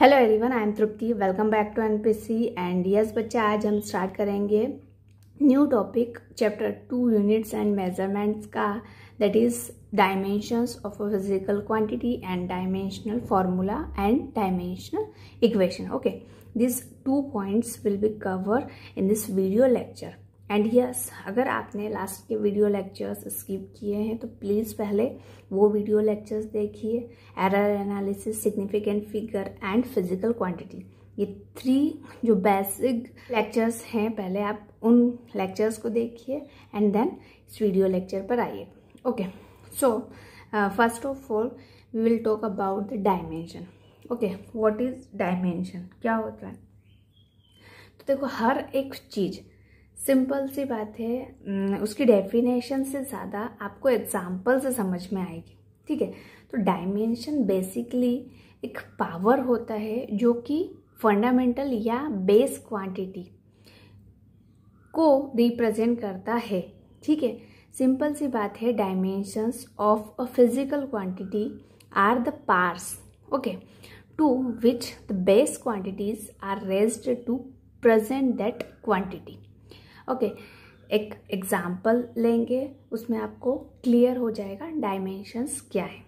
hello everyone I am Tripti welcome back to NPC and yes बच्चा आज हम start करेंगे new topic chapter two units and measurements का that is dimensions of a physical quantity and dimensional formula and dimensional equation okay this two points will be cover in this video lecture and yes yes, अगर आपने last के video lectures skip किए हैं तो please पहले वो video lectures देखिए error analysis significant figure and physical quantity ये थ्री जो बेसिक लेक्चर्स हैं पहले आप उन लेक्चर्स को देखिए एंड देन इस वीडियो लेक्चर पर आइए okay so first of all we will talk about the dimension okay what is dimension क्या होता है तो देखो हर एक चीज़ सिंपल सी बात है उसकी डेफिनेशन से ज़्यादा आपको एग्जाम्पल से समझ में आएगी ठीक है तो डायमेंशन बेसिकली एक पावर होता है जो कि फंडामेंटल या बेस क्वांटिटी को रिप्रेजेंट करता है ठीक है सिंपल सी बात है dimensions of a physical quantity are the powers okay to which the base quantities are raised to present that quantity okay एक एग्जाम्पल लेंगे उसमें आपको क्लियर हो जाएगा डायमेंशंस क्या है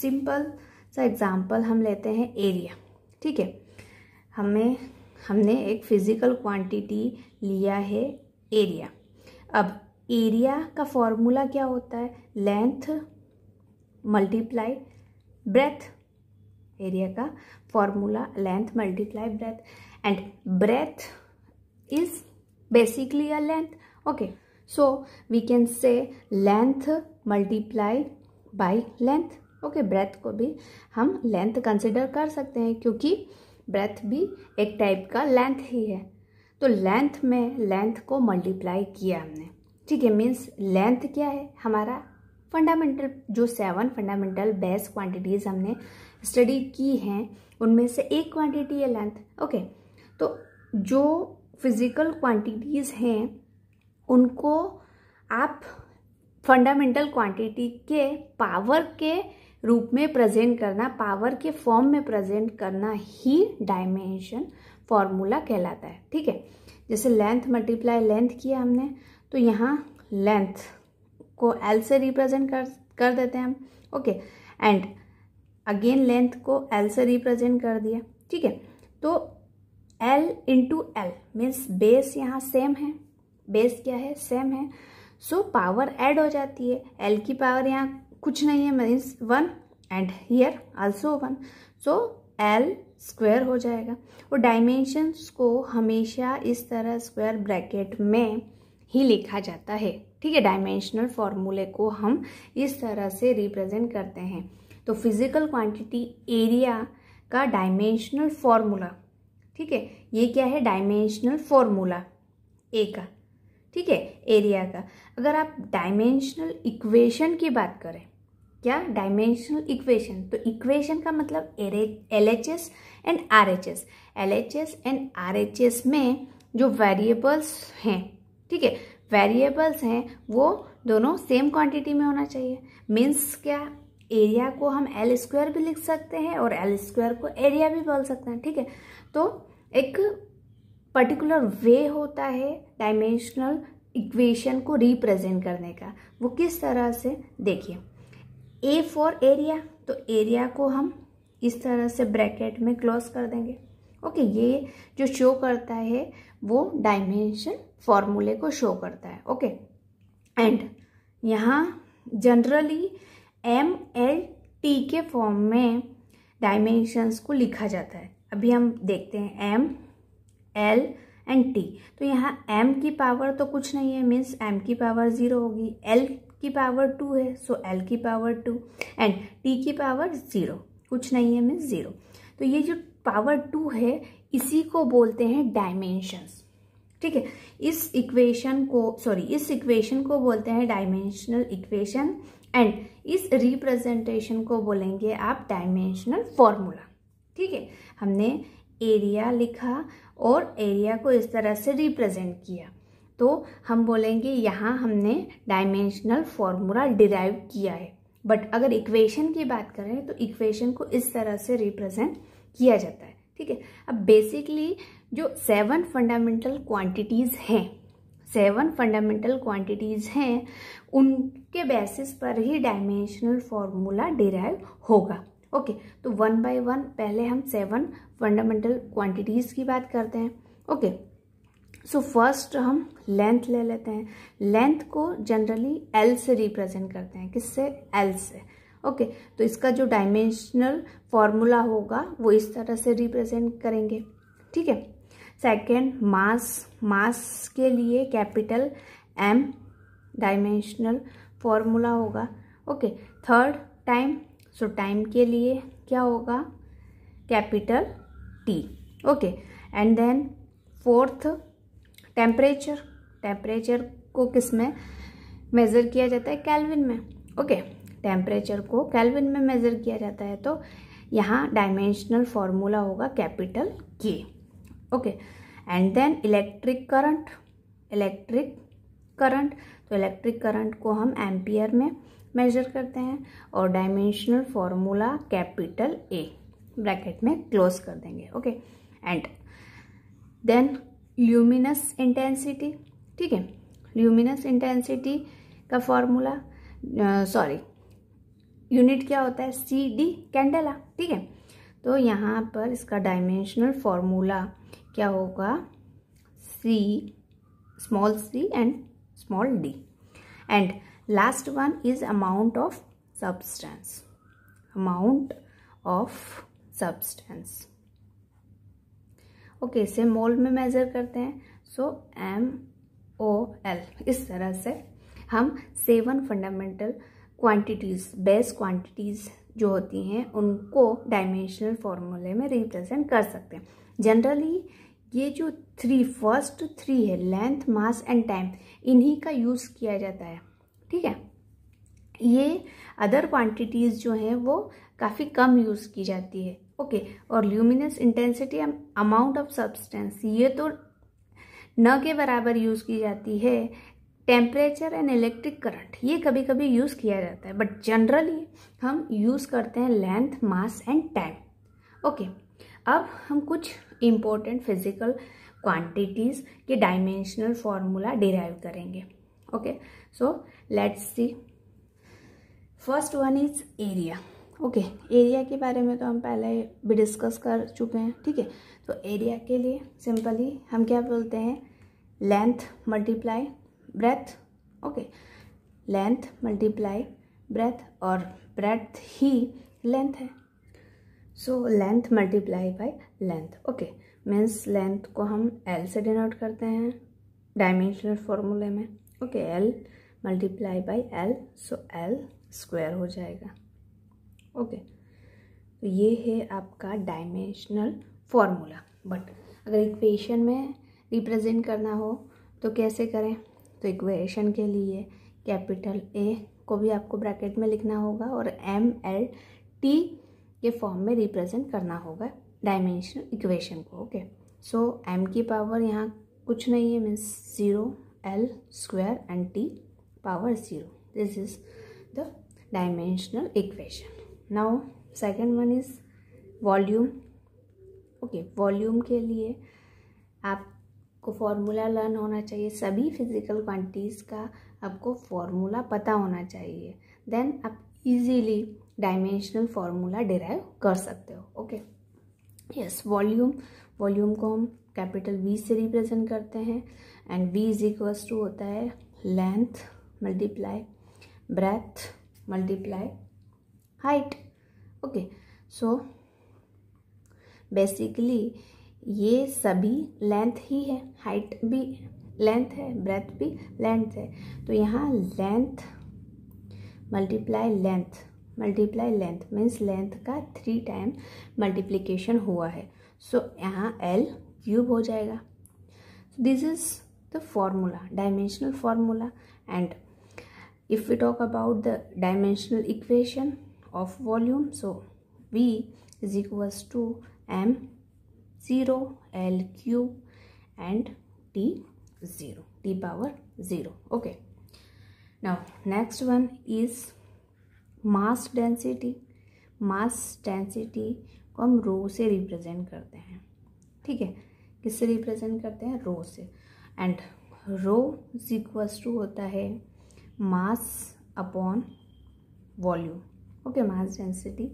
सिंपल सा एग्ज़ाम्पल हम लेते हैं एरिया ठीक है हमें हमने एक फिज़िकल क्वांटिटी लिया है एरिया अब एरिया का फॉर्मूला क्या होता है लेंथ मल्टीप्लाई ब्रेथ एरिया का formula length multiply breadth and breadth is basically a length okay so we can say length multiply by length okay okay, breadth को भी हम लेंथ कंसिडर कर सकते हैं क्योंकि ब्रेथ भी एक टाइप का लेंथ ही है तो लेंथ में लेंथ को मल्टीप्लाई किया हमने ठीक है मीन्स लेंथ क्या है हमारा फंडामेंटल जो सेवन फंडामेंटल बेस क्वांटिटीज़ हमने स्टडी की हैं उनमें से एक क्वांटिटी है लेंथ ओके okay, तो जो फिज़िकल क्वांटिटीज़ हैं उनको आप फंडामेंटल क्वांटिटी के पावर के रूप में प्रेजेंट करना पावर के फॉर्म में प्रेजेंट करना ही डायमेंशन फॉर्मूला कहलाता है ठीक है जैसे लेंथ मल्टीप्लाई लेंथ किया हमने तो यहाँ लेंथ को एल से रिप्रेजेंट कर कर देते हैं हम ओके एंड अगेन लेंथ को एल से रिप्रेजेंट कर दिया ठीक है तो L into L means base यहाँ सेम है बेस क्या है सेम है सो so, पावर ऐड हो जाती है एल की पावर यहाँ कुछ नहीं है means one and here also one so L square हो जाएगा और डायमेंशंस को हमेशा इस तरह स्क्वायर ब्रैकेट में ही लिखा जाता है ठीक है डायमेंशनल फॉर्मूले को हम इस तरह से रिप्रेजेंट करते हैं तो फिजिकल क्वांटिटी एरिया का डायमेंशनल फॉर्मूला ठीक है ये क्या है डायमेंशनल फॉर्मूला ए का ठीक है एरिया का अगर आप डायमेंशनल इक्वेशन की बात करें क्या डायमेंशनल इक्वेशन तो इक्वेशन का मतलब L H S and R H S L H S and R H S में जो वेरिएबल्स हैं ठीक है वेरिएबल्स हैं वो दोनों सेम क्वांटिटी में होना चाहिए मीन्स क्या एरिया को हम एल स्क्वायर भी लिख सकते हैं और एल स्क्वायर को एरिया भी बोल सकते हैं ठीक है तो एक पर्टिकुलर वे होता है डायमेंशनल इक्वेशन को रिप्रेजेंट करने का वो किस तरह से देखिए ए फॉर एरिया तो एरिया को हम इस तरह से ब्रैकेट में क्लोज कर देंगे ओके ये जो शो करता है वो डायमेंशन फॉर्मूले को शो करता है ओके एंड यहाँ जनरली एम एल टी के फॉर्म में डायमेंशंस को लिखा जाता है अभी हम देखते हैं एम एल एंड टी तो यहाँ एम की पावर तो कुछ नहीं है मीन्स एम की पावर ज़ीरो होगी एल की पावर टू है सो एल की पावर टू एंड टी की पावर ज़ीरो कुछ नहीं है मीन्स ज़ीरो तो ये जो पावर टू है इसी को बोलते हैं डायमेंशंस ठीक है इस इक्वेशन को सॉरी इस इक्वेशन को बोलते हैं डायमेंशनल इक्वेशन एंड इस रिप्रेजेंटेशन को बोलेंगे आप डायमेंशनल फॉर्मूला ठीक है हमने एरिया लिखा और एरिया को इस तरह से रिप्रेजेंट किया तो हम बोलेंगे यहाँ हमने डायमेंशनल फॉर्मूला डिराइव किया है बट अगर इक्वेशन की बात करें तो इक्वेशन को इस तरह से रिप्रेजेंट किया जाता है ठीक है अब बेसिकली जो सेवन फंडामेंटल क्वांटिटीज़ हैं सेवन फंडामेंटल क्वांटिटीज़ हैं उनके बेसिस पर ही डायमेंशनल फॉर्मूला डिराइव होगा ओके तो वन बाय वन पहले हम सेवन फंडामेंटल क्वांटिटीज़ की बात करते हैं ओके सो फर्स्ट हम लेंथ ले लेते हैं लेंथ को जनरली एल से रिप्रेजेंट करते हैं किससे एल से ओके okay, तो इसका जो डायमेंशनल फॉर्मूला होगा वो इस तरह से रिप्रेजेंट करेंगे ठीक है सेकेंड मास मास के लिए कैपिटल एम डायमेंशनल फॉर्मूला होगा okay third time so time के लिए क्या होगा capital T okay and then fourth temperature temperature को किस में मेज़र किया जाता है कैलविन में ओके okay, टेम्परेचर को कैलविन में मेज़र किया जाता है तो यहाँ डायमेंशनल फॉर्मूला होगा capital K okay and then electric current electric current तो इलेक्ट्रिक करंट को हम एम्पियर में मेजर करते हैं और dimensional formula capital A bracket में क्लोज कर देंगे okay and then luminous intensity ठीक है ल्यूमिनस इंटेंसिटी का फॉर्मूला सॉरी यूनिट क्या होता है सी डी कैंडेला ठीक है तो यहाँ पर इसका डायमेंशनल फॉर्मूला क्या होगा C small C and small D and last one is amount of substance amount of substance okay okay, इसे मोल में मेज़र करते हैं सो एम ओ एल इस तरह से हम seven fundamental quantities base quantities जो होती हैं उनको डायमेंशनल फॉर्मूले में रिप्रेजेंट कर सकते हैं जनरली ये जो थ्री फर्स्ट थ्री है लेंथ मास एंड टाइम इन्हीं का यूज़ किया जाता है ठीक है ये अदर क्वांटिटीज़ जो हैं वो काफ़ी कम यूज़ की जाती है ओके और luminous intensity amount of substance ये तो न के बराबर यूज़ की जाती है टेम्परेचर एंड इलेक्ट्रिक करंट ये कभी कभी यूज़ किया जाता है बट जनरली हम यूज़ करते हैं length mass and time okay अब हम कुछ इम्पोर्टेंट फिजिकल क्वांटिटीज़ के डायमेंशनल फॉर्मूला डिराइव करेंगे okay so let's see first one is area okay area के बारे में तो हम पहले भी डिस्कस कर चुके हैं ठीक है तो एरिया के लिए सिंपली हम क्या बोलते हैं length multiply breadth okay length multiply breadth और ब्रेथ ही लेंथ है so length multiply by length okay means length को हम एल से डिनोट करते हैं डायमेंशनल फॉर्मूले में okay L multiply by L so L square हो जाएगा ओके तो ये है आपका डायमेंशनल फॉर्मूला बट अगर इक्वेशन में रिप्रेजेंट करना हो तो कैसे करें तो इक्वेशन के लिए कैपिटल ए को भी आपको ब्रैकेट में लिखना होगा और एम एल टी के फॉर्म में रिप्रेजेंट करना होगा डायमेंशनल इक्वेशन को ओके सो एम की पावर यहाँ कुछ नहीं है means zero L square and T power zero this is the dimensional equation now second one is volume okay volume के लिए आपको फॉर्मूला लर्न होना चाहिए सभी फिजिकल क्वांटिटीज़ का आपको फॉर्मूला पता होना चाहिए देन आप इजीली डायमेंशनल फार्मूला डिराइव कर सकते हो ओके यस वॉल्यूम वॉल्यूम को हम कैपिटल वी से रिप्रेजेंट करते हैं and V is equals to होता है length multiply breadth multiply height okay so basically ये सभी लेंथ ही है हाइट भी लेंथ है ब्रेथ भी लेंथ है तो यहाँ length multiply length multiply length means length का थ्री टाइम मल्टीप्लीकेशन हुआ है सो so, यहाँ एल क्यूब हो जाएगा this is the formula dimensional formula and if we talk about the dimensional equation of volume so v is equals to m 0 l cube and t 0 t power 0 okay now next one is mass density mass density को हम रो से represent करते हैं ठीक है किससे represent करते हैं रो से and rho is equals to होता है mass upon volume okay mass density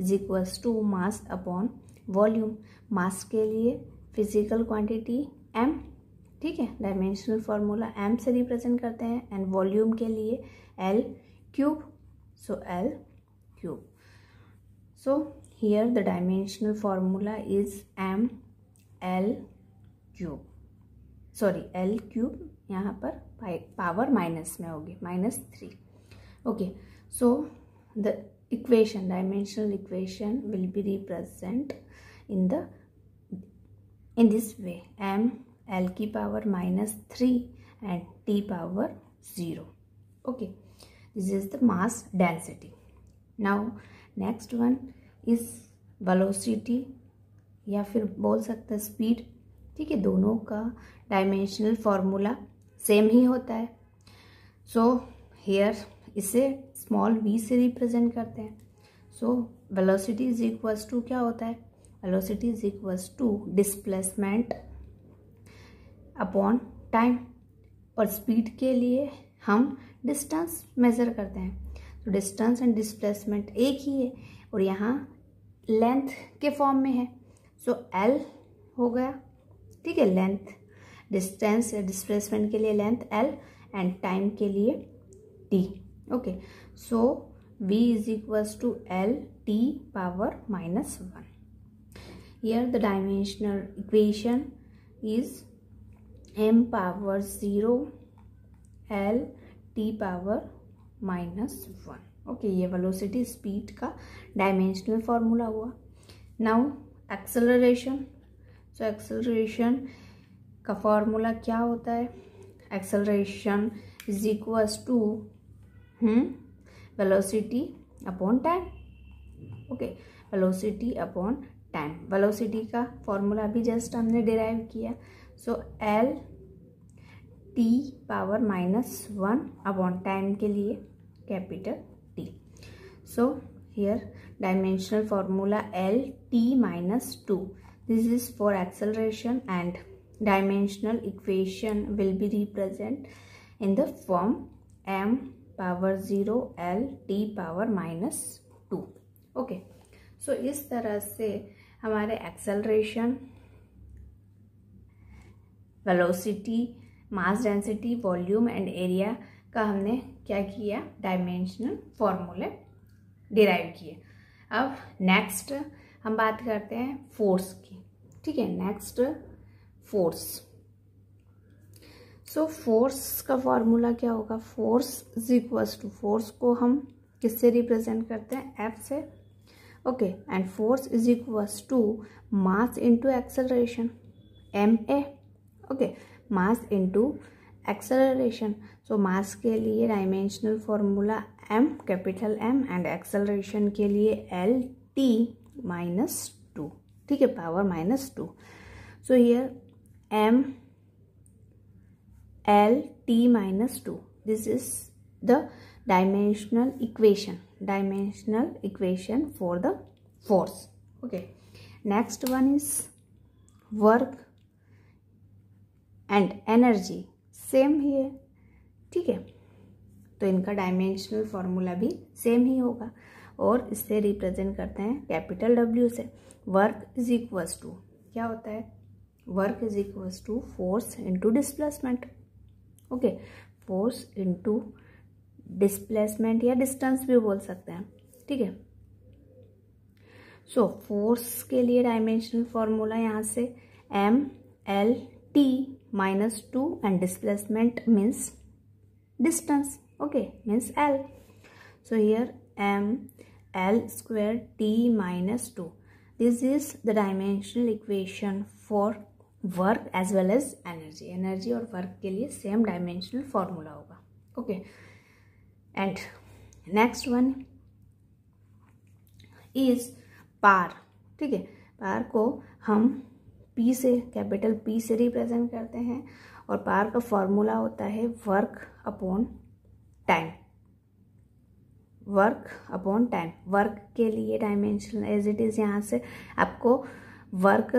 is equals to mass upon volume mass के लिए फिजिकल क्वांटिटी एम ठीक है डायमेंशनल फार्मूला एम से रिप्रेजेंट करते हैं एंड वॉल्यूम के लिए L cube so L cube so here the dimensional formula is M L cube sorry L cube यहाँ पर पावर माइनस में होगी minus three okay so the equation dimensional equation will be represent in the in this way M L की power minus three and T power zero okay this is the mass density now next one is velocity या फिर बोल सकते speed ठीक है दोनों का dimensional formula same ही होता है सो हेयर इसे स्मॉल वी से रिप्रेजेंट करते हैं so velocity is equals to क्या होता है velocity is equals to displacement upon time और स्पीड के लिए हम डिस्टेंस मेज़र करते हैं तो डिस्टेंस एंड डिस्प्लेसमेंट एक ही है और यहाँ लेंथ के फॉर्म में है सो so, एल हो गया ठीक है लेंथ डिस्टेंस या डिस्प्लेसमेंट के लिए लेंथ एल एंड टाइम के लिए T okay so V is equals to L T power minus one here the dimensional equation is M power zero L T power minus one okay ये velocity speed का dimensional formula हुआ now acceleration so acceleration का formula क्या होता है acceleration is equals to velocity upon time okay velocity upon time velocity का formula भी just हमने डिराइव किया so L T power minus one upon time के लिए capital T so here dimensional formula L T minus two This is for acceleration and dimensional equation will be represented in the form m power zero L T power minus two okay so इस तरह से हमारे acceleration velocity mass density volume and area का हमने क्या किया dimensional फॉर्मूले derive किए अब नेक्स्ट हम बात करते हैं फोर्स की ठीक है नेक्स्ट फोर्स सो फोर्स का फॉर्मूला क्या होगा force is equals to force को हम किससे रिप्रेजेंट करते हैं एफ से okay and force is equals to mass into acceleration M A okay mass into acceleration so mass के लिए dimensional formula M capital M and acceleration के लिए एल टी माइनस टू ठीक है power minus two so here M L T minus two this is the dimensional equation dimensional equation for the force okay next one is work and energy same ही है ठीक है तो इनका dimensional formula भी same ही होगा और इससे रिप्रेजेंट करते हैं कैपिटल डब्ल्यू से वर्क इज इक्वल्स टू क्या होता है work is equals to force into displacement okay force into displacement या डिस्टेंस भी बोल सकते हैं ठीक है सो फोर्स के लिए डायमेंशनल फॉर्मूला यहाँ से M L T minus two and displacement means distance okay means L so here M L square T minus two this is the dimensional equation for work as well as energy energy और work के लिए same dimensional formula होगा okay and next one is power ठीक है पार को हम P से capital P से रिप्रेजेंट करते हैं और पार का फॉर्मूला होता है work upon time work upon time work के लिए डायमेंशन एज इट इज़ यहाँ से आपको वर्क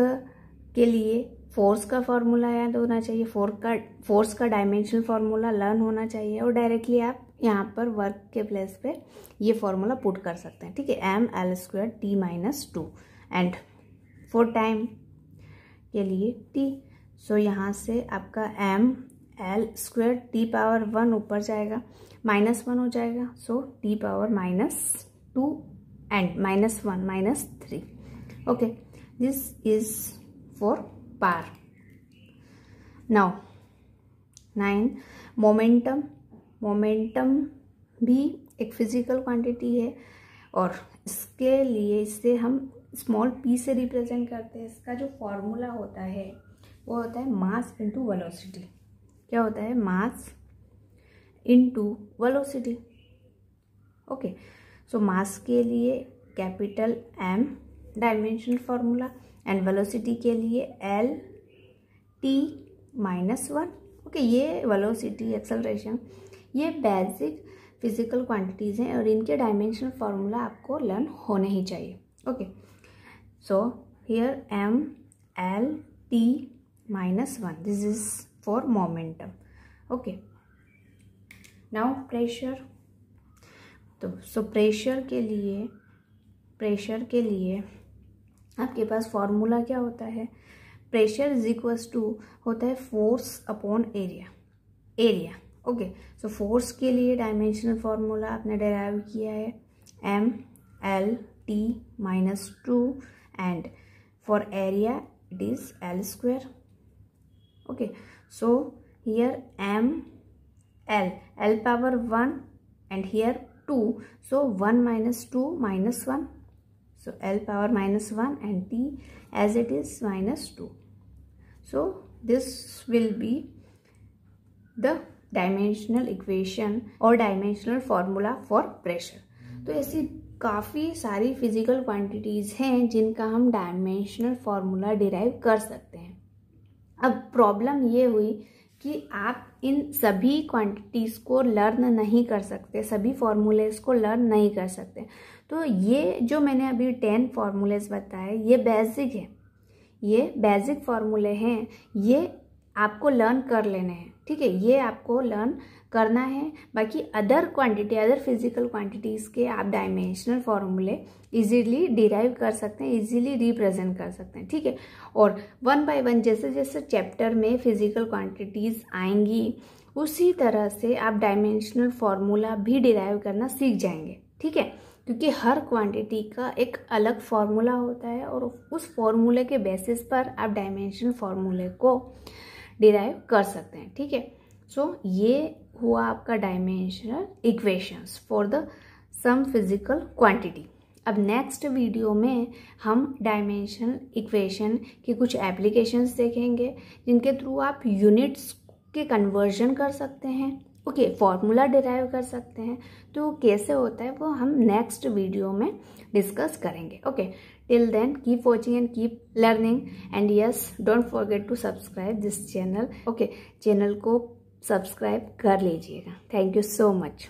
के लिए फोर्स का फॉर्मूला याद होना चाहिए फोर्स का फोर्स का डायमेंशनल फार्मूला लर्न होना चाहिए और डायरेक्टली आप यहाँ पर वर्क के प्लेस पे ये फार्मूला पुट कर सकते हैं ठीक है M L square T minus two and for time के लिए टी सो so, यहाँ से आपका M L square T power one ऊपर जाएगा माइनस वन हो जाएगा so T power minus two and minus one minus three okay this is for power now nine momentum momentum भी एक फिजिकल क्वांटिटी है और इसके लिए इसे हम स्मॉल पी से रिप्रेजेंट करते हैं इसका जो फॉर्मूला होता है वो होता है मास इंटू वेलोसिटी क्या होता है mass into velocity okay so mass के लिए capital M dimension formula and velocity के लिए L T minus one okay ये वेलोसिटी एक्सलरेशन ये बेसिक फिजिकल क्वांटिटीज़ हैं और इनके डायमेंशन फार्मूला आपको लर्न होने ही चाहिए okay so here M L T minus one this is for momentum okay now pressure तो सो प्रेशर के लिए प्रेशर के लिए आपके पास फॉर्मूला क्या होता है प्रेशर इज इक्वल्स टू होता है force upon area area okay so force के लिए डायमेंशनल फॉर्मूला आपने डेराइव किया है M L T minus two and for area it is L square okay so here m l l power 1 and here 2 so 1 minus 2 minus 1 so l power minus 1 and t as it is minus 2 so this will be the dimensional equation और dimensional formula for pressure तो ऐसी काफ़ी सारी physical quantities हैं जिनका हम dimensional formula derive कर सकते हैं अब प्रॉब्लम ये हुई कि आप इन सभी क्वांटिटीज़ को लर्न नहीं कर सकते सभी फॉर्मूलेज को लर्न नहीं कर सकते तो ये जो मैंने अभी टेन फॉर्मूलेज बताए ये बेसिक है ये बेसिक फार्मूले हैं ये आपको लर्न कर लेने हैं ठीक है ये आपको लर्न करना है बाकी other quantity other physical quantities के आप डायमेंशनल फॉर्मूले इजीली डिराइव कर सकते हैं इजीली रिप्रेजेंट कर सकते हैं ठीक है और वन बाय वन जैसे जैसे चैप्टर में फिजिकल क्वांटिटीज़ आएंगी उसी तरह से आप डायमेंशनल फार्मूला भी डिराइव करना सीख जाएंगे ठीक है क्योंकि हर क्वांटिटी का एक अलग फार्मूला होता है और उस फार्मूले के बेसिस पर आप डायमेंशनल फार्मूले को डिराइव कर सकते हैं ठीक है सो ये हुआ आपका dimensional equations for the some physical quantity अब नेक्स्ट वीडियो में हम डायमेंशनल इक्वेशन के कुछ एप्लीकेशंस देखेंगे जिनके थ्रू आप यूनिट्स के कन्वर्जन कर सकते हैं ओके फॉर्मूला डिराइव कर सकते हैं तो कैसे होता है वो हम नेक्स्ट वीडियो में डिस्कस करेंगे okay till then keep watching and keep learning and yes don't forget to subscribe this channel okay channel को सब्सक्राइब कर लीजिएगा थैंक यू सो मच